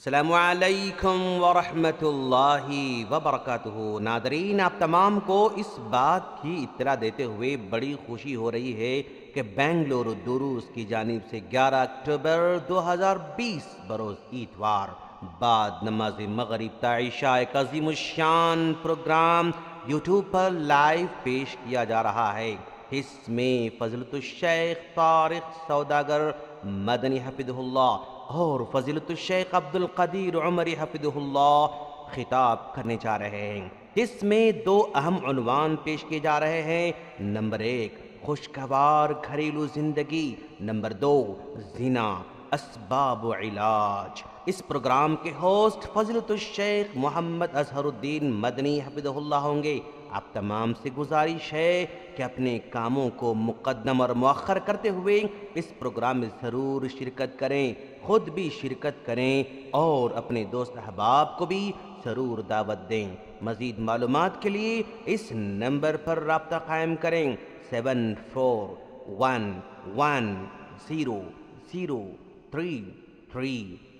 السلام علیکم ورحمۃ اللہ وبرکاتہ ناظرین آپ تمام کو اس بات کی اطلاع دیتے ہوئے بڑی خوشی ہو رہی ہے کہ بینگلور دروس کی جانب سے گیارہ اکتوبر دو ہزار بیس بروز اتوار بعد نماز مغرب ایک عظیم الشان پروگرام یوٹیوب پر لائیو پیش کیا جا رہا ہے اس میں فضلت الشیخ طارق سوداگر مدنی حفظہ اللہ اور فضلت الشیخ عبدالقدیر عمر حفظہ اللہ خطاب کرنے جا رہے ہیں اس میں دو اہم عنوان پیش کیے جا رہے ہیں نمبر ایک خوشگوار گھریلو زندگی نمبر دو زنا اسباب و علاج اس پروگرام کے ہوسٹ فضلت الشیخ محمد اظہر الدین مدنی حفظہ اللہ ہوں گے آپ تمام سے گزارش ہے کہ اپنے کاموں کو مقدم اور مؤخر کرتے ہوئے اس پروگرام میں ضرور شرکت کریں خود بھی شرکت کریں اور اپنے دوست احباب کو بھی ضرور دعوت دیں مزید معلومات کے لیے اس نمبر پر رابطہ قائم کریں seven four one one zero zero three three